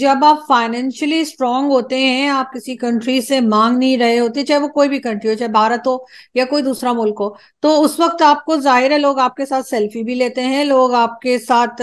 जब आप financially strong होते हैं आप किसी कंट्री से मांग नहीं रहे होते चाहे वो कोई भी कंट्री हो चाहे भारत हो या कोई दूसरा मुल्क हो तो उस वक्त आपको जाहिर है लोग आपके साथ सेल्फी भी लेते हैं लोग आपके साथ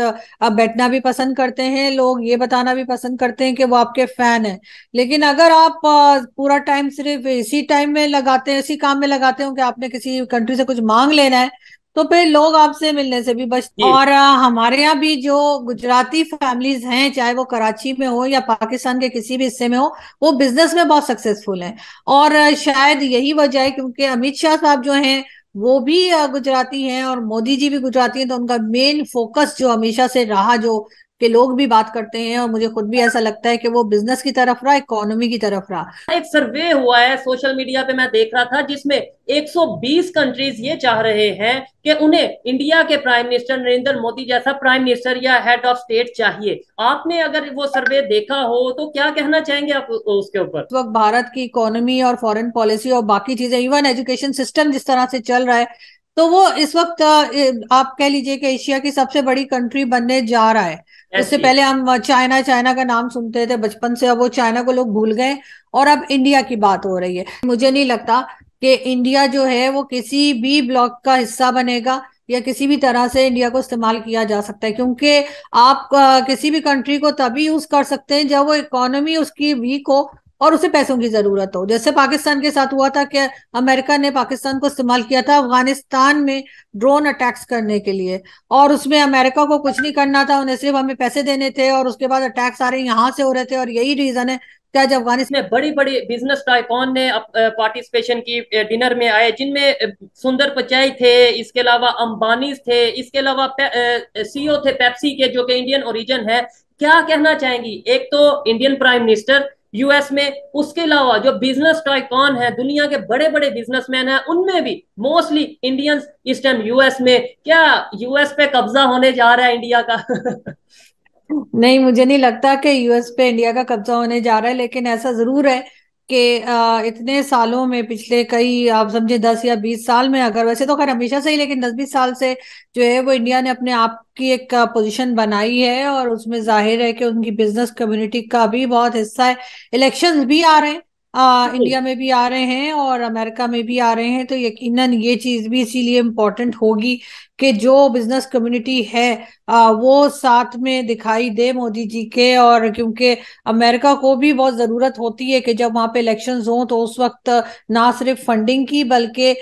बैठना भी पसंद करते हैं लोग ये बताना भी पसंद करते हैं कि वो आपके फैन है लेकिन अगर आप पूरा टाइम सिर्फ इसी टाइम में लगाते हैं इसी काम में लगाते हो कि आपने किसी कंट्री से कुछ मांग लेना है तो फिर लोग आपसे मिलने से भी बचते और हमारे यहाँ भी जो गुजराती फैमिलीज हैं चाहे वो कराची में हो या पाकिस्तान के किसी भी हिस्से में हो वो बिजनेस में बहुत सक्सेसफुल हैं और शायद यही वजह है क्योंकि अमित शाह साहब जो हैं वो भी गुजराती हैं और मोदी जी भी गुजराती हैं तो उनका मेन फोकस जो हमेशा से रहा जो के लोग भी बात करते हैं और मुझे खुद भी ऐसा लगता है कि वो बिजनेस की तरफ रहा इकोनॉमी की तरफ रहा एक सर्वे हुआ है सोशल मीडिया पे मैं देख रहा था जिसमें 120 कंट्रीज ये चाह रहे हैं कि उन्हें इंडिया के प्राइम मिनिस्टर नरेंद्र मोदी जैसा प्राइम मिनिस्टर या हेड ऑफ स्टेट चाहिए आपने अगर वो सर्वे देखा हो तो क्या कहना चाहेंगे आप उसके ऊपर उस वक्त भारत की इकोनॉमी और फॉरन पॉलिसी और बाकी चीजें इवन एजुकेशन सिस्टम जिस तरह से चल रहा है तो वो इस वक्त आप कह लीजिए कि एशिया की सबसे बड़ी कंट्री बनने जा रहा है उससे पहले हम चाइना चाइना का नाम सुनते थे बचपन से अब वो चाइना को लोग भूल गए और अब इंडिया की बात हो रही है मुझे नहीं लगता कि इंडिया जो है वो किसी भी ब्लॉक का हिस्सा बनेगा या किसी भी तरह से इंडिया को इस्तेमाल किया जा सकता है क्योंकि आप किसी भी कंट्री को तभी यूज कर सकते हैं जब वो इकोनॉमी उसकी वीक हो और उसे पैसों की जरूरत हो जैसे पाकिस्तान के साथ हुआ था कि अमेरिका ने पाकिस्तान को इस्तेमाल किया था अफगानिस्तान में ड्रोन अटैक्स करने के लिए और उसमें अमेरिका को कुछ नहीं करना था उन्हें सिर्फ हमें पैसे देने थे और उसके बाद अटैक सारे यहाँ से हो रहे थे और यही रीजन है कि आज अफगानिस्तान बड़ी बड़ी बिजनेस टाइकॉन ने पार्टिसिपेशन की डिनर में आए जिनमें सुंदर पचाई थे इसके अलावा अंबानी थे इसके अलावा सीओ e थे पेप्सी के जो कि इंडियन ओरिजन है क्या कहना चाहेंगी एक तो इंडियन प्राइम मिनिस्टर यूएस में उसके अलावा जो बिजनेस टाइकॉन है दुनिया के बड़े बड़े बिजनेसमैन हैं उनमें भी मोस्टली इंडियंस इस टाइम यूएस में क्या यूएस पे कब्जा होने जा रहा है इंडिया का नहीं मुझे नहीं लगता कि यूएस पे इंडिया का कब्जा होने जा रहा है लेकिन ऐसा जरूर है कि इतने सालों में पिछले कई आप समझे दस या बीस साल में अगर वैसे तो खैर हमेशा से ही लेकिन दस बीस साल से जो है वो इंडिया ने अपने आप की एक पोजीशन बनाई है और उसमें जाहिर है कि उनकी बिजनेस कम्युनिटी का भी बहुत हिस्सा है इलेक्शंस भी आ रहे हैं आ, हाँ इंडिया में भी आ रहे हैं और अमेरिका में भी आ रहे हैं तो यकीनन ये चीज भी इसीलिए इम्पोर्टेंट होगी कि जो बिजनेस कम्युनिटी है आ, वो साथ में दिखाई दे मोदी जी के और क्योंकि अमेरिका को भी बहुत ज़रूरत होती है कि जब वहाँ पे इलेक्शन हों तो उस वक्त ना सिर्फ फंडिंग की बल्कि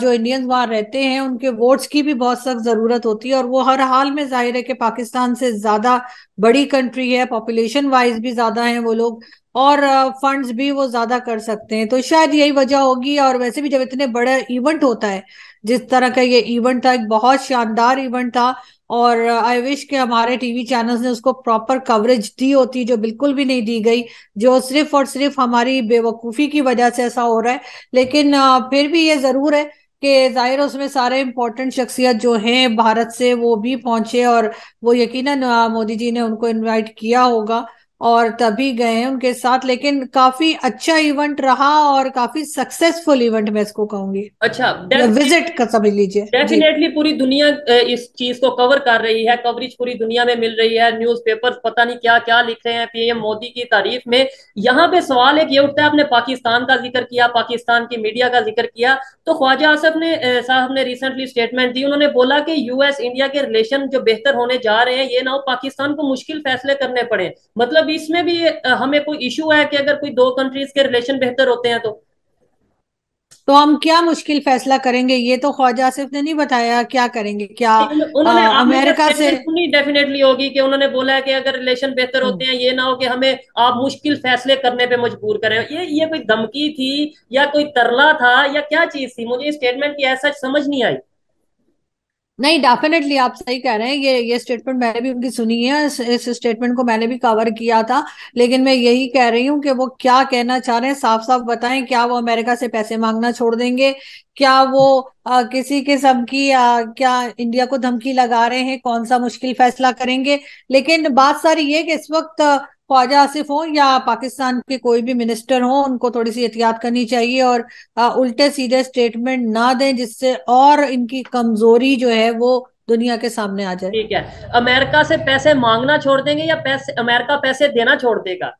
जो इंडियंस वहाँ रहते हैं उनके वोट्स की भी बहुत सख्त ज़रूरत होती है और वो हर हाल में जाहिर है कि पाकिस्तान से ज़्यादा बड़ी कंट्री है पॉपुलेशन वाइज भी ज़्यादा है वो लोग और फंड्स भी वो ज्यादा कर सकते हैं तो शायद यही वजह होगी और वैसे भी जब इतने बड़े इवेंट होता है जिस तरह का ये इवेंट था एक बहुत शानदार इवेंट था और आई विश के हमारे टीवी चैनल्स ने उसको प्रॉपर कवरेज दी होती जो बिल्कुल भी नहीं दी गई जो सिर्फ और सिर्फ हमारी बेवकूफ़ी की वजह से ऐसा हो रहा है लेकिन फिर भी ये ज़रूर है कि जाहिर उसमें सारे इम्पोर्टेंट शख्सियत जो हैं भारत से वो भी पहुंचे और वो यकीनन मोदी जी ने उनको इनवाइट किया होगा और तभी गए उनके साथ लेकिन काफी अच्छा इवेंट रहा और काफी सक्सेसफुल इवेंट मैं इसको कहूंगी अच्छा विजिट का समझ लीजिए डेफिनेटली पूरी दुनिया इस चीज को कवर कर रही है कवरेज पूरी दुनिया में मिल रही है पेपर पता नहीं क्या क्या लिख रहे हैं पीएम मोदी की तारीफ में यहाँ पे सवाल एक ये उठता है आपने पाकिस्तान का जिक्र किया पाकिस्तान की मीडिया का जिक्र किया तो ख्वाजा आसफ ने साहब ने रिसेंटली स्टेटमेंट दी उन्होंने बोला कि यूएस इंडिया के रिलेशन जो बेहतर होने जा रहे हैं ये ना हो पाकिस्तान को मुश्किल फैसले करने पड़े मतलब इसमें भी हमें कोई इश्यू है कि अगर कोई दो कंट्रीज के रिलेशन बेहतर होते हैं तो तो हम क्या मुश्किल फैसला करेंगे ये तो ख्वाजा आसिफ ने नहीं बताया क्या करेंगे क्या उन्होंने आ, अमेरिका से सुनी डेफिनेटली होगी कि उन्होंने बोला है कि अगर रिलेशन बेहतर होते हैं ये ना हो कि हमें आप मुश्किल फैसले करने पे मजबूर करें ये ये कोई धमकी थी या कोई तरला था या क्या चीज थी मुझे स्टेटमेंट की ऐसा समझ नहीं आई नहीं डेफिनेटली आप सही कह रहे हैं ये ये स्टेटमेंट मैंने भी उनकी सुनी है इस, स्टेटमेंट को मैंने भी कवर किया था लेकिन मैं यही कह रही हूँ कि वो क्या कहना चाह रहे हैं साफ साफ बताएं क्या वो अमेरिका से पैसे मांगना छोड़ देंगे क्या वो आ, किसी किस्म की आ, क्या इंडिया को धमकी लगा रहे हैं कौन सा मुश्किल फैसला करेंगे लेकिन बात सारी ये कि इस वक्त ख्वाजा आसिफ हो या पाकिस्तान के कोई भी मिनिस्टर हो उनको थोड़ी सी एहतियात करनी चाहिए और उल्टे सीधे स्टेटमेंट ना दें जिससे और इनकी कमजोरी जो है वो दुनिया के सामने आ जाए ठीक है अमेरिका से पैसे मांगना छोड़ देंगे या पैसे अमेरिका पैसे देना छोड़ देगा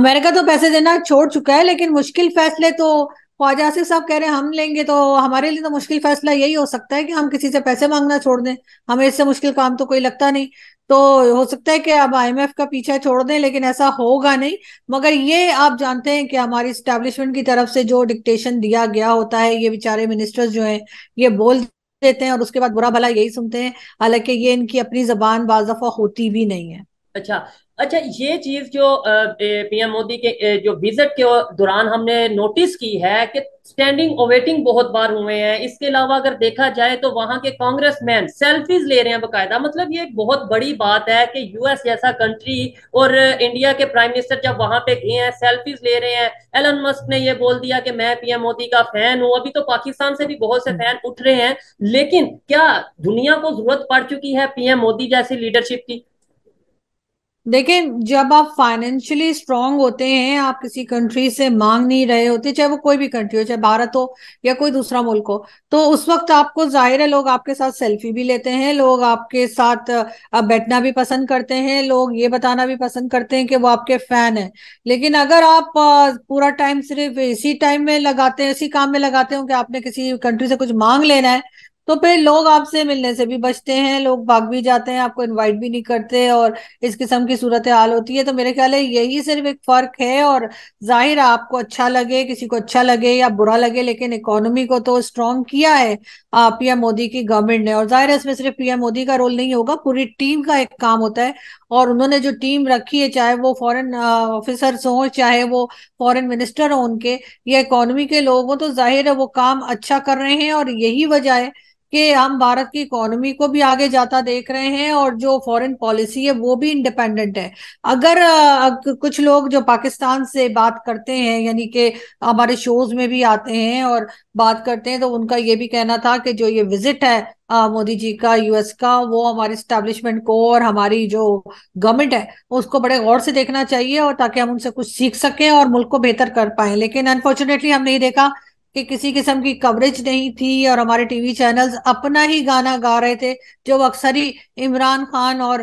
अमेरिका तो पैसे देना छोड़ चुका है लेकिन मुश्किल फैसले तो ख्वाजा आसिफ साहब कह रहे हैं हम लेंगे तो हमारे लिए तो मुश्किल फैसला यही हो सकता है कि हम किसी से पैसे मांगना छोड़ दें हमें इससे मुश्किल काम तो कोई लगता नहीं तो हो सकता है कि अब आईएमएफ का पीछा छोड़ दें लेकिन ऐसा होगा नहीं मगर ये आप जानते हैं कि हमारी स्टैब्लिशमेंट की तरफ से जो डिक्टेशन दिया गया होता है ये बेचारे मिनिस्टर्स जो हैं ये बोल देते हैं और उसके बाद बुरा भला यही सुनते हैं हालांकि ये इनकी अपनी जबान बाजफा होती भी नहीं है अच्छा अच्छा ये चीज जो पीएम मोदी के जो विजिट के दौरान हमने नोटिस की है कि स्टैंडिंग ओवेटिंग बहुत बार हुए हैं इसके अलावा अगर देखा जाए तो वहां के कांग्रेस मैन सेल्फीज ले रहे हैं बकायदा मतलब ये एक बहुत बड़ी बात है कि यूएस जैसा कंट्री और इंडिया के प्राइम मिनिस्टर जब वहां पे गए हैं सेल्फीज ले रहे हैं एलन मस्क ने ये बोल दिया कि मैं पीएम मोदी का फैन हूं अभी तो पाकिस्तान से भी बहुत से फैन उठ रहे हैं लेकिन क्या दुनिया को जरूरत पड़ चुकी है पीएम मोदी जैसी लीडरशिप की देखिए जब आप फाइनेंशियली स्ट्रांग होते हैं आप किसी कंट्री से मांग नहीं रहे होते चाहे वो कोई भी कंट्री हो चाहे भारत हो या कोई दूसरा मुल्क हो तो उस वक्त आपको जाहिर है लोग आपके साथ सेल्फी भी लेते हैं लोग आपके साथ बैठना भी पसंद करते हैं लोग ये बताना भी पसंद करते हैं कि वो आपके फैन है लेकिन अगर आप पूरा टाइम सिर्फ इसी टाइम में लगाते हैं इसी काम में लगाते हो कि आपने किसी कंट्री से कुछ मांग लेना है तो फिर लोग आपसे मिलने से भी बचते हैं लोग भाग भी जाते हैं आपको इनवाइट भी नहीं करते और इस किस्म की सूरत हाल होती है तो मेरे ख्याल है यही सिर्फ एक फर्क है और जाहिर आपको अच्छा लगे किसी को अच्छा लगे या बुरा लगे लेकिन इकोनॉमी को तो स्ट्रॉन्ग किया है पीएम मोदी की गवर्नमेंट ने और जाहिर है इसमें सिर्फ पीएम मोदी का रोल नहीं होगा पूरी टीम का एक काम होता है और उन्होंने जो टीम रखी है चाहे वो फॉरन ऑफिसर्स हों चाहे वो फॉरन मिनिस्टर हों उनके या इकोनॉमी के लोग हों तो जाहिर है वो काम अच्छा कर रहे हैं और यही वजह है कि हम भारत की इकोनॉमी को भी आगे जाता देख रहे हैं और जो फॉरेन पॉलिसी है वो भी इंडिपेंडेंट है अगर कुछ लोग जो पाकिस्तान से बात करते हैं यानी कि हमारे शोज में भी आते हैं और बात करते हैं तो उनका ये भी कहना था कि जो ये विजिट है मोदी जी का यूएस का वो हमारे स्टैब्लिशमेंट को और हमारी जो गवर्नमेंट है उसको बड़े गौर से देखना चाहिए और ताकि हम उनसे कुछ सीख सकें और मुल्क को बेहतर कर पाए लेकिन अनफॉर्चुनेटली हमने ये देखा कि किसी किस्म की कवरेज नहीं थी और हमारे टीवी चैनल्स अपना ही गाना गा रहे थे जो अक्सर ही इमरान खान और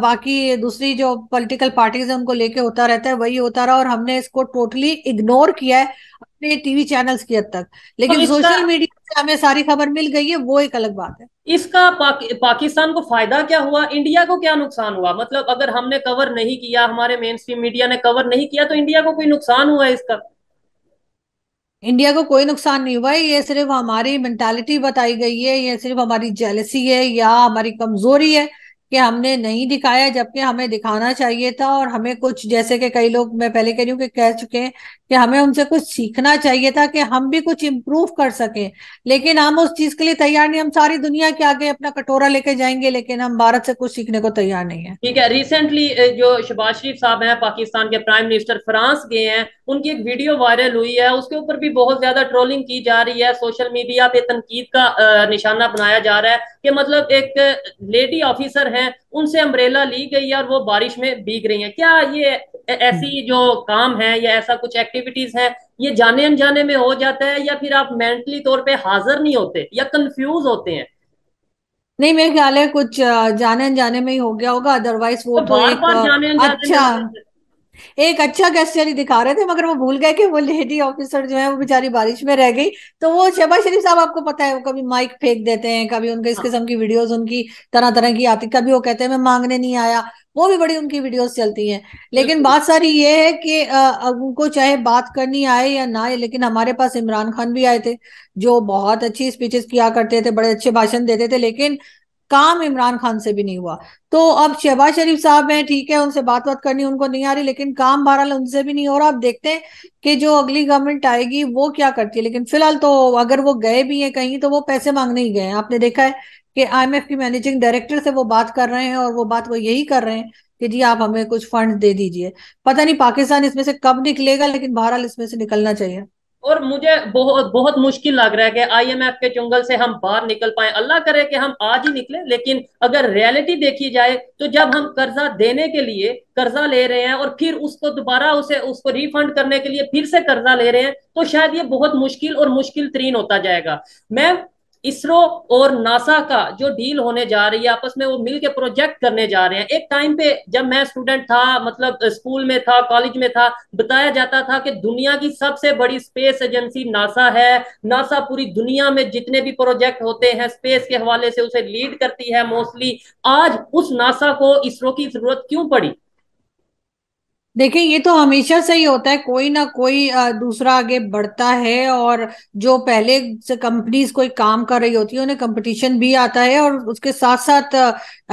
बाकी दूसरी जो पॉलिटिकल पार्टीज है उनको लेके होता रहता है वही होता रहा और हमने इसको टोटली इग्नोर किया है अपने टीवी चैनल्स की हद तक लेकिन सोशल मीडिया से हमें सारी खबर मिल गई है वो एक अलग बात है इसका पाकि पाकिस्तान को फायदा क्या हुआ इंडिया को क्या नुकसान हुआ मतलब अगर हमने कवर नहीं किया हमारे मेन स्ट्रीम मीडिया ने कवर नहीं किया तो इंडिया को कोई नुकसान हुआ इसका इंडिया को कोई नुकसान नहीं हुआ है ये सिर्फ हमारी मेंटालिटी बताई गई है ये सिर्फ हमारी जेलसी है या हमारी कमजोरी है कि हमने नहीं दिखाया जबकि हमें दिखाना चाहिए था और हमें कुछ जैसे कि कई लोग मैं पहले कह रही हूँ कि कह चुके हैं कि हमें उनसे कुछ सीखना चाहिए था कि हम भी कुछ इम्प्रूव कर सकें लेकिन हम उस चीज के लिए तैयार नहीं हम सारी दुनिया के आगे अपना कटोरा लेके जाएंगे लेकिन हम भारत से कुछ सीखने को तैयार नहीं है ठीक है रिसेंटली जो शबाज शरीफ साहब हैं पाकिस्तान के प्राइम मिनिस्टर फ्रांस गए हैं उनकी एक वीडियो वायरल हुई है उसके ऊपर भी बहुत ज्यादा ट्रोलिंग की जा रही है सोशल मीडिया पे तनकीद का निशाना बनाया जा रहा है कि मतलब एक लेडी ऑफिसर हैं उनसे अम्ब्रेला ली गई है और वो बारिश में भीग रही हैं क्या ये ऐसी हम्म। जो काम है या ऐसा कुछ एक्टिविटीज है ये जाने अनजाने में हो जाता है या फिर आप मेंटली तौर पर हाजिर नहीं होते या कंफ्यूज होते हैं नहीं मेरे ख्याल है कुछ जाने अनजाने में ही हो गया होगा अदरवाइज वो तो, तो बार एक बार जाने अच्छा एक अच्छा गेस्टर ही दिखा रहे थे मगर वो भूल गए कि वो लेडी ऑफिसर जो है वो बेचारी बारिश में रह गई तो वो शहबाज शरीफ साहब आपको पता है वो कभी माइक फेंक देते हैं कभी उनके इस हाँ। किस्म की वीडियोस उनकी तरह तरह की आती कभी वो कहते हैं मैं मांगने नहीं आया वो भी बड़ी उनकी वीडियोस चलती हैं लेकिन बात सारी ये है कि उनको चाहे बात करनी आए या ना आए लेकिन हमारे पास इमरान खान भी आए थे जो बहुत अच्छी स्पीचेस किया करते थे बड़े अच्छे भाषण देते थे लेकिन काम इमरान खान से भी नहीं हुआ तो अब शहबाज शरीफ साहब हैं ठीक है उनसे बात बात करनी उनको नहीं आ रही लेकिन काम बहरहाल उनसे भी नहीं हो रहा अब देखते हैं कि जो अगली गवर्नमेंट आएगी वो क्या करती है लेकिन फिलहाल तो अगर वो गए भी हैं कहीं तो वो पैसे मांगने ही गए हैं आपने देखा है कि आई की मैनेजिंग डायरेक्टर से वो बात कर रहे हैं और वो बात वो यही कर रहे हैं कि जी आप हमें कुछ फंड दे दीजिए पता नहीं पाकिस्तान इसमें से कब निकलेगा लेकिन बहरहाल इसमें से निकलना चाहिए और मुझे बहुत बहुत मुश्किल लग रहा है कि आईएमएफ के चुंगल से हम बाहर निकल पाए अल्लाह करे कि हम आज ही निकले लेकिन अगर रियलिटी देखी जाए तो जब हम कर्जा देने के लिए कर्जा ले रहे हैं और फिर उसको दोबारा उसे उसको रिफंड करने के लिए फिर से कर्जा ले रहे हैं तो शायद ये बहुत मुश्किल और मुश्किल तरीन होता जाएगा मैं इसरो और नासा का जो डील होने जा रही है आपस में वो मिलके प्रोजेक्ट करने जा रहे हैं एक टाइम पे जब मैं स्टूडेंट था मतलब स्कूल में था कॉलेज में था बताया जाता था कि दुनिया की सबसे बड़ी स्पेस एजेंसी नासा है नासा पूरी दुनिया में जितने भी प्रोजेक्ट होते हैं स्पेस के हवाले से उसे लीड करती है मोस्टली आज उस नासा को इसरो की जरूरत क्यों पड़ी देखिए ये तो हमेशा से ही होता है कोई ना कोई दूसरा आगे बढ़ता है और जो पहले से कंपनीज कोई काम कर रही होती है उन्हें कंपटीशन भी आता है और उसके साथ साथ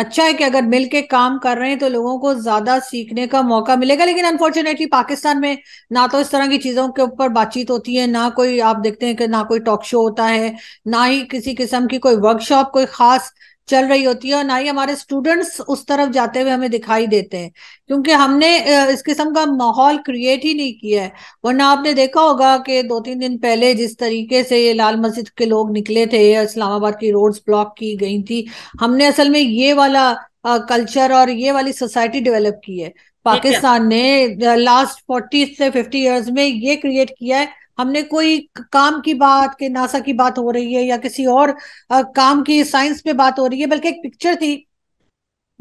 अच्छा है कि अगर मिल के काम कर रहे हैं तो लोगों को ज्यादा सीखने का मौका मिलेगा लेकिन अनफॉर्चुनेटली पाकिस्तान में ना तो इस तरह की चीजों के ऊपर बातचीत होती है ना कोई आप देखते हैं कि ना कोई टॉक शो होता है ना ही किसी किस्म की कोई वर्कशॉप कोई खास चल रही होती है और ना ही हमारे स्टूडेंट्स उस तरफ जाते हुए हमें दिखाई देते हैं क्योंकि हमने इस किस्म का माहौल क्रिएट ही नहीं किया है वरना आपने देखा होगा कि दो तीन दिन पहले जिस तरीके से ये लाल मस्जिद के लोग निकले थे इस्लामाबाद की रोड्स ब्लॉक की गई थी हमने असल में ये वाला कल्चर और ये वाली सोसाइटी डेवलप की है पाकिस्तान ने लास्ट फोर्टी से फिफ्टी ईयर्स में ये क्रिएट किया है हमने कोई काम की बात के नासा की बात हो रही है या किसी और आ, काम की साइंस पे बात हो रही है बल्कि एक पिक्चर थी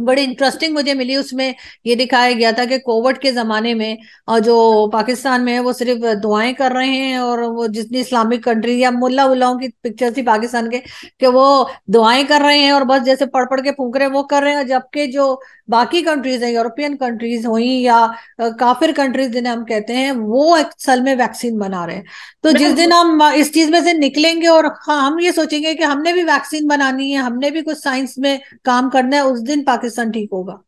बड़ी इंटरेस्टिंग मुझे मिली उसमें ये दिखाया गया था कि कोविड के जमाने में और जो पाकिस्तान में है वो सिर्फ दुआएं कर रहे हैं और वो जितनी इस्लामिक कंट्री या मुल्ला उल्लाओं की पिक्चर थी पाकिस्तान के कि वो दुआएं कर रहे हैं और बस जैसे पढ़ पढ़ के फूक रहे हैं वो कर रहे हैं जबकि जो बाकी कंट्रीज हैं यूरोपियन कंट्रीज हुई या काफिर कंट्रीज जिन्हें हम कहते हैं वो असल में वैक्सीन बना रहे हैं तो जिस दिन हम इस चीज में से निकलेंगे और हाँ, हम ये सोचेंगे कि हमने भी वैक्सीन बनानी है हमने भी कुछ साइंस में काम करना है उस दिन पाकिस्तान पाकिस्तान ठीक होगा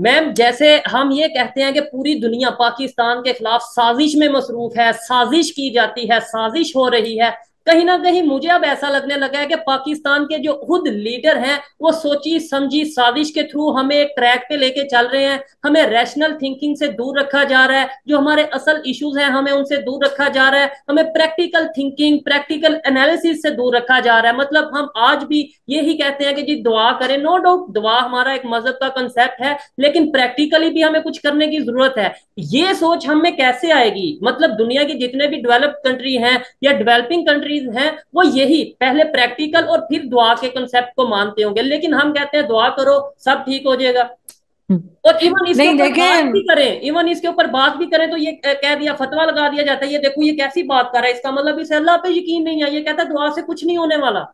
मैम जैसे हम ये कहते हैं कि पूरी दुनिया पाकिस्तान के खिलाफ साजिश में मसरूफ है साजिश की जाती है साजिश हो रही है कहीं ना कहीं मुझे अब ऐसा लगने लगा है कि पाकिस्तान के जो खुद लीडर हैं वो सोची समझी साजिश के थ्रू हमें एक ट्रैक पे लेके चल रहे हैं हमें रैशनल थिंकिंग से दूर रखा जा रहा है जो हमारे असल इश्यूज हैं हमें उनसे दूर रखा जा रहा है हमें प्रैक्टिकल थिंकिंग प्रैक्टिकल एनालिसिस से दूर रखा जा रहा है मतलब हम आज भी यही कहते हैं कि जी दुआ करें नो डाउट दुआ हमारा एक मजहब का कंसेप्ट है लेकिन प्रैक्टिकली भी हमें कुछ करने की जरूरत है ये सोच हमें कैसे आएगी मतलब दुनिया की जितने भी डेवलप्ड कंट्री हैं या डेवलपिंग कंट्री कंट्रीज हैं वो यही पहले प्रैक्टिकल और फिर दुआ के कंसेप्ट को मानते होंगे लेकिन हम कहते हैं दुआ करो सब ठीक हो जाएगा हम्म। और इवन इसके ऊपर बात भी करें इवन इसके ऊपर बात भी करें तो ये कह दिया फतवा लगा दिया जाता है ये देखो ये कैसी बात कर रहा है इसका मतलब इसे अल्लाह पे यकीन नहीं है ये कहता है दुआ से कुछ नहीं होने वाला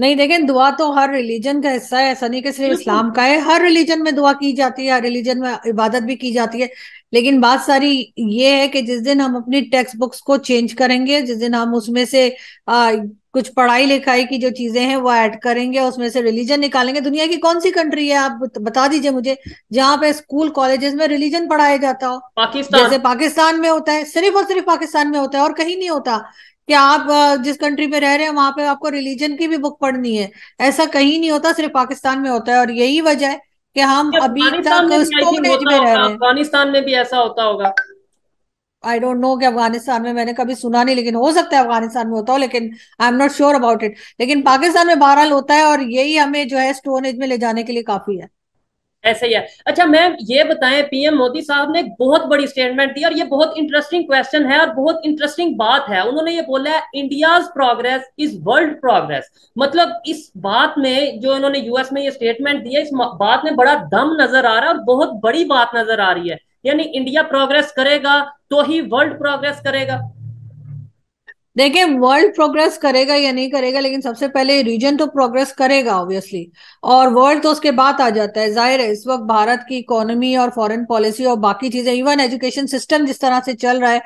नहीं देखें दुआ तो हर रिलीजन का हिस्सा है ऐसा नहीं कि सिर्फ इस्लाम का है हर रिलीजन में दुआ की जाती है हर रिलीजन में इबादत भी की जाती है लेकिन बात सारी ये है कि जिस दिन हम अपनी टेक्स्ट बुक्स को चेंज करेंगे जिस दिन हम उसमें से आ, कुछ पढ़ाई लिखाई की जो चीजें हैं वो ऐड करेंगे उसमें से रिलीजन निकालेंगे दुनिया की कौन सी कंट्री है आप बता दीजिए मुझे जहाँ पे स्कूल कॉलेजेस में रिलीजन पढ़ाया जाता हो पाकिस्तान जैसे पाकिस्तान में होता है सिर्फ और सिर्फ पाकिस्तान में होता है और कहीं नहीं होता कि आप जिस कंट्री में रह रहे हैं वहां पे आपको रिलीजन की भी बुक पढ़नी है ऐसा कहीं नहीं होता सिर्फ पाकिस्तान में होता है और यही वजह है कि हम अभी तक स्टोन एज में रह रहे हैं अफगानिस्तान में भी ऐसा होता होगा आई डोंट नो कि अफगानिस्तान में मैंने कभी सुना नहीं लेकिन हो सकता है अफगानिस्तान में होता हो लेकिन I am not sure about it लेकिन पाकिस्तान में बहरहाल होता है और यही हमें जो है स्टोन एज में ले जाने के लिए काफी है ऐसे ही है अच्छा मैम ये बताएं पीएम मोदी साहब ने बहुत बड़ी स्टेटमेंट दी और ये बहुत इंटरेस्टिंग क्वेश्चन है और बहुत इंटरेस्टिंग बात है उन्होंने ये बोला है India's progress is world progress मतलब इस बात में जो इन्होंने यूएस में ये स्टेटमेंट दी है इस बात में बड़ा दम नजर आ रहा है और बहुत बड़ी बात नजर आ रही है यानी इंडिया प्रोग्रेस करेगा तो ही वर्ल्ड प्रोग्रेस करेगा देखिए वर्ल्ड प्रोग्रेस करेगा या नहीं करेगा लेकिन सबसे पहले रीजन तो प्रोग्रेस करेगा ऑब्वियसली और वर्ल्ड तो उसके बाद आ जाता है जाहिर है इस वक्त भारत की इकोनॉमी और फॉरेन पॉलिसी और बाकी चीजें इवन एजुकेशन सिस्टम जिस तरह से चल रहा है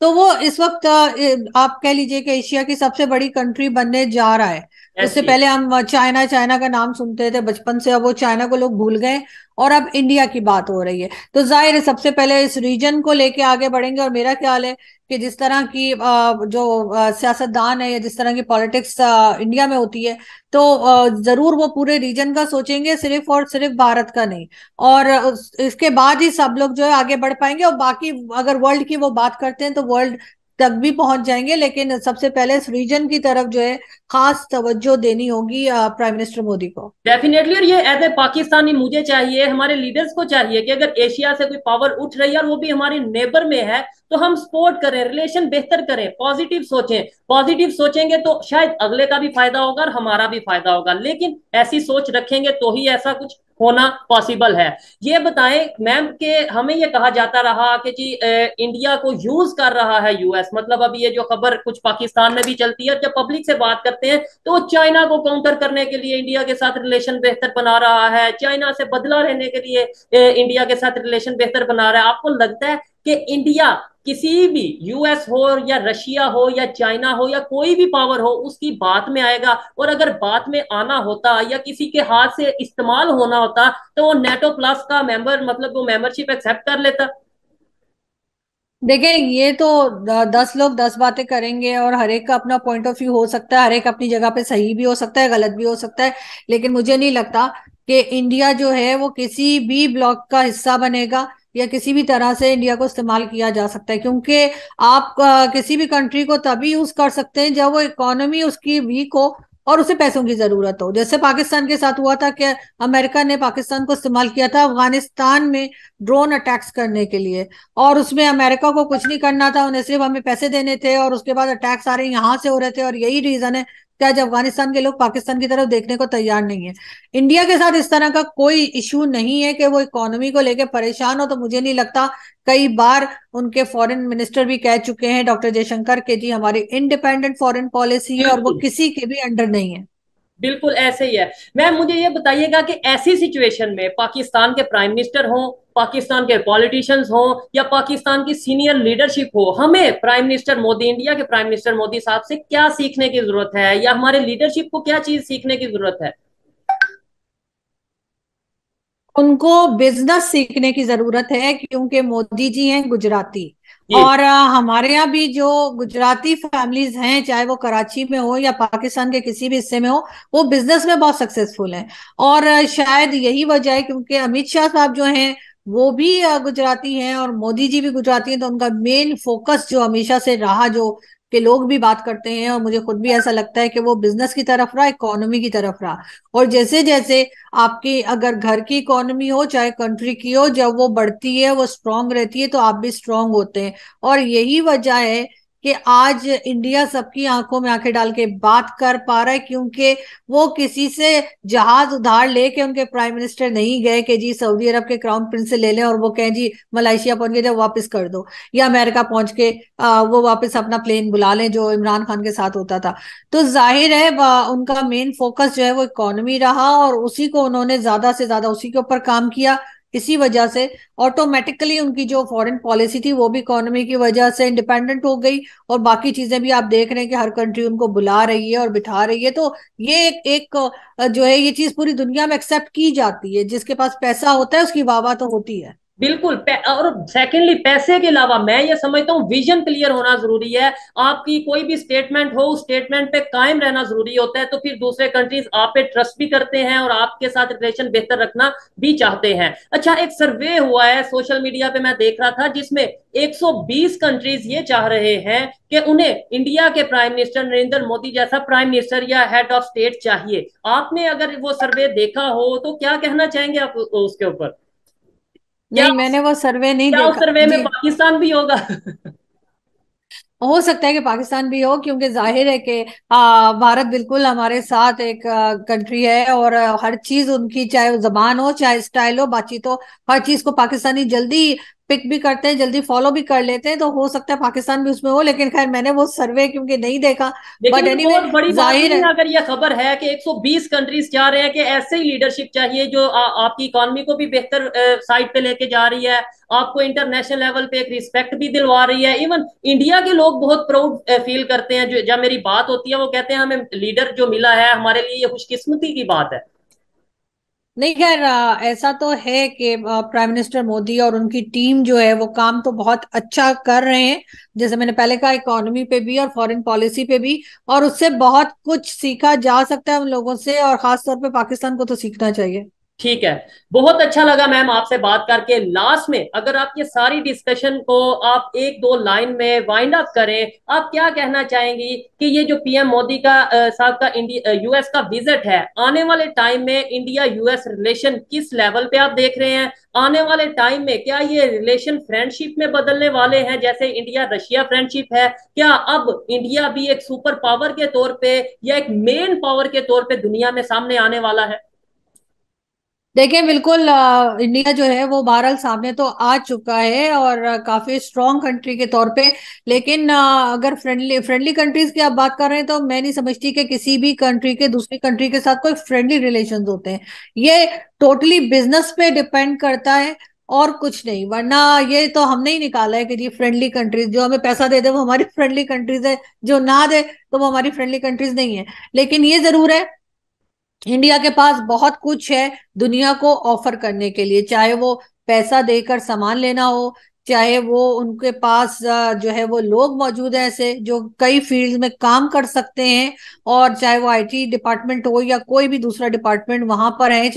तो वो इस वक्त आप कह लीजिए कि एशिया की सबसे बड़ी कंट्री बनने जा रहा है उससे पहले हम चाइना चाइना का नाम सुनते थे बचपन से अब वो चाइना को लोग भूल गए और अब इंडिया की बात हो रही है तो जाहिर है सबसे पहले इस रीजन को लेके आगे बढ़ेंगे और मेरा ख्याल है कि जिस तरह की जो सियासतदान है या जिस तरह की पॉलिटिक्स इंडिया में होती है तो जरूर वो पूरे रीजन का सोचेंगे सिर्फ और सिर्फ भारत का नहीं और इसके बाद ही सब लोग जो है आगे बढ़ पाएंगे और बाकी अगर वर्ल्ड की वो बात करते हैं तो वर्ल्ड तक भी पहुंच जाएंगे लेकिन सबसे पहले इस रीजन की तरफ जो है खास तवज्जो देनी होगी प्राइम मिनिस्टर मोदी को डेफिनेटली और ये एज ए पाकिस्तानी मुझे चाहिए हमारे लीडर्स को चाहिए कि अगर एशिया से कोई पावर उठ रही है और वो भी हमारे नेबर में है तो हम सपोर्ट करें रिलेशन बेहतर करें पॉजिटिव सोचें पॉजिटिव सोचेंगे तो शायद अगले का भी फायदा होगा और हमारा भी फायदा होगा लेकिन ऐसी सोच रखेंगे तो ही ऐसा कुछ होना पॉसिबल है ये बताएं मैम के हमें ये कहा जाता रहा कि जी ए, इंडिया को यूज कर रहा है यूएस मतलब अब ये जो खबर कुछ पाकिस्तान में भी चलती है जब पब्लिक से बात करते हैं तो चाइना को काउंटर करने के लिए इंडिया के साथ रिलेशन बेहतर बना रहा है चाइना से बदला लेने के लिए ए, इंडिया के साथ रिलेशन बेहतर बना रहा है आपको लगता है कि इंडिया किसी भी यूएस हो या रशिया हो या चाइना हो या कोई भी पावर हो उसकी बात में आएगा और अगर बात में आना होता या किसी के हाथ से इस्तेमाल होना होता तो वो नेटो प्लस का मेंबर मतलब वो मेंबरशिप एक्सेप्ट कर लेता देखिए ये तो दस लोग दस बातें करेंगे और हर एक का अपना पॉइंट ऑफ व्यू हो सकता है हर एक अपनी जगह पे सही भी हो सकता है गलत भी हो सकता है लेकिन मुझे नहीं लगता कि इंडिया जो है वो किसी भी ब्लॉक का हिस्सा बनेगा या किसी भी तरह से इंडिया को इस्तेमाल किया जा सकता है क्योंकि आप किसी भी कंट्री को तभी यूज कर सकते हैं जब वो इकोनॉमी उसकी वीक हो और उसे पैसों की जरूरत हो जैसे पाकिस्तान के साथ हुआ था कि अमेरिका ने पाकिस्तान को इस्तेमाल किया था अफगानिस्तान में ड्रोन अटैक्स करने के लिए और उसमें अमेरिका को कुछ नहीं करना था उन्हें सिर्फ हमें पैसे देने थे और उसके बाद अटैक्स आ रहे यहां से हो रहे थे और यही रीजन है क्या आज अफगानिस्तान के लोग पाकिस्तान की तरफ देखने को तैयार नहीं है इंडिया के साथ इस तरह का कोई इशू नहीं है कि वो इकोनॉमी को लेकर परेशान हो तो मुझे नहीं लगता कई बार उनके फॉरेन मिनिस्टर भी कह चुके हैं डॉक्टर जयशंकर के जी हमारी इंडिपेंडेंट फॉरेन पॉलिसी है और वो किसी के भी अंडर नहीं है बिल्कुल ऐसे ही है मैम मुझे ये बताइएगा कि ऐसी सिचुएशन में पाकिस्तान के प्राइम मिनिस्टर हों पाकिस्तान के पॉलिटिशियंस हो या पाकिस्तान की सीनियर लीडरशिप हो हमें प्राइम मिनिस्टर मोदी इंडिया के प्राइम मिनिस्टर मोदी साहब से क्या सीखने की जरूरत है या हमारे लीडरशिप को क्या चीज सीखने की जरूरत है उनको बिजनेस सीखने की जरूरत है क्योंकि मोदी जी हैं गुजराती और हमारे यहाँ भी जो गुजराती फैमिलीज हैं चाहे वो कराची में हो या पाकिस्तान के किसी भी हिस्से में हो वो बिजनेस में बहुत सक्सेसफुल हैं और शायद यही वजह है क्योंकि अमित शाह साहब जो हैं वो भी गुजराती हैं और मोदी जी भी गुजराती हैं तो उनका मेन फोकस जो हमेशा से रहा जो के लोग भी बात करते हैं और मुझे खुद भी ऐसा लगता है कि वो बिजनेस की तरफ रहा इकोनॉमी की तरफ रहा और जैसे जैसे आपकी अगर घर की इकोनॉमी हो चाहे कंट्री की हो जब वो बढ़ती है वो स्ट्रांग रहती है तो आप भी स्ट्रांग होते हैं और यही वजह है कि आज इंडिया सबकी आंखों में आंखें डाल के बात कर पा रहा है क्योंकि वो किसी से जहाज उधार लेके उनके प्राइम मिनिस्टर नहीं गए कि जी सऊदी अरब के क्राउन प्रिंस से ले लें और वो कहें जी मलेशिया पहुंच गए वापस कर दो या अमेरिका पहुंच के वो वापस अपना प्लेन बुला लें जो इमरान खान के साथ होता था तो जाहिर है उनका मेन फोकस जो है वो इकोनॉमी रहा और उसी को उन्होंने ज्यादा से ज्यादा उसी के ऊपर काम किया इसी वजह से ऑटोमेटिकली उनकी जो फॉरेन पॉलिसी थी वो भी इकोनॉमी की वजह से इंडिपेंडेंट हो गई और बाकी चीजें भी आप देख रहे हैं कि हर कंट्री उनको बुला रही है और बिठा रही है तो ये एक एक जो है ये चीज पूरी दुनिया में एक्सेप्ट की जाती है जिसके पास पैसा होता है उसकी वाह तो होती है बिल्कुल और सेकेंडली पैसे के अलावा मैं ये समझता हूँ विजन क्लियर होना जरूरी है आपकी कोई भी स्टेटमेंट हो उस स्टेटमेंट पे कायम रहना जरूरी होता है तो फिर दूसरे कंट्रीज आप पे ट्रस्ट भी करते हैं और आपके साथ रिलेशन बेहतर रखना भी चाहते हैं अच्छा एक सर्वे हुआ है सोशल मीडिया पे मैं देख रहा था जिसमें एक कंट्रीज ये चाह रहे हैं कि उन्हें इंडिया के प्राइम मिनिस्टर नरेंद्र मोदी जैसा प्राइम मिनिस्टर या हेड ऑफ स्टेट चाहिए आपने अगर वो सर्वे देखा हो तो क्या कहना चाहेंगे आप उसके ऊपर नहीं मैंने वो सर्वे नहीं क्या देखा सर्वे में पाकिस्तान भी होगा हो सकता है कि पाकिस्तान भी हो क्योंकि जाहिर है कि भारत बिल्कुल हमारे साथ एक कंट्री है और हर चीज उनकी चाहे वो जबान हो चाहे स्टाइल हो बातचीत हो हर चीज को पाकिस्तानी जल्दी पिक भी करते हैं जल्दी फॉलो भी कर लेते हैं तो हो सकता है पाकिस्तान भी उसमें हो लेकिन खैर मैंने वो सर्वे क्योंकि नहीं देखा बट anyway, बड़ी जाहिर है अगर यह खबर है कि 120 कंट्रीज जा रहे हैं कि ऐसे ही लीडरशिप चाहिए जो आ, आपकी इकोनॉमी को भी बेहतर साइड पे लेके जा रही है आपको इंटरनेशनल लेवल पे एक रिस्पेक्ट भी दिलवा रही है इवन इंडिया के लोग बहुत प्राउड फील करते हैं जब मेरी बात होती है वो कहते हैं हमें लीडर जो मिला है हमारे लिए ये खुशकिस्मती की बात है नहीं खैर ऐसा तो है कि प्राइम मिनिस्टर मोदी और उनकी टीम जो है वो काम तो बहुत अच्छा कर रहे हैं जैसे मैंने पहले कहा इकोनॉमी पे भी और फॉरेन पॉलिसी पे भी और उससे बहुत कुछ सीखा जा सकता है उन लोगों से और खास तौर पे पाकिस्तान को तो सीखना चाहिए ठीक है बहुत अच्छा लगा मैम आपसे बात करके लास्ट में अगर आप ये सारी डिस्कशन को आप एक दो लाइन में वाइंड अप करें आप क्या कहना चाहेंगी कि ये जो पीएम मोदी का साहब का यूएस का विजिट है आने वाले टाइम में इंडिया यूएस रिलेशन किस लेवल पे आप देख रहे हैं आने वाले टाइम में क्या ये रिलेशन फ्रेंडशिप में बदलने वाले हैं जैसे इंडिया रशिया फ्रेंडशिप है क्या अब इंडिया भी एक सुपर पावर के तौर पर या एक मेन पावर के तौर पर दुनिया में सामने आने वाला है देखिए बिल्कुल इंडिया जो है वो बहरहाल सामने तो आ चुका है और काफी स्ट्रॉन्ग कंट्री के तौर पे लेकिन अगर फ्रेंडली फ्रेंडली कंट्रीज की आप बात कर रहे हैं तो मैं नहीं समझती कि किसी भी कंट्री के दूसरी कंट्री के साथ कोई फ्रेंडली रिलेशन होते हैं ये टोटली बिजनेस पे डिपेंड करता है और कुछ नहीं वरना ये तो हमने ही निकाला है कि जी फ्रेंडली कंट्रीज जो हमें पैसा दे दे वो हमारी फ्रेंडली कंट्रीज है जो ना दे तो वो हमारी फ्रेंडली कंट्रीज नहीं है लेकिन ये जरूर है इंडिया के पास बहुत कुछ है दुनिया को ऑफर करने के लिए चाहे वो पैसा देकर सामान लेना हो चाहे वो उनके पास जो है वो लोग मौजूद हैं ऐसे जो कई फील्ड में काम कर सकते हैं और चाहे वो आईटी डिपार्टमेंट हो या कोई भी दूसरा डिपार्टमेंट वहां पर है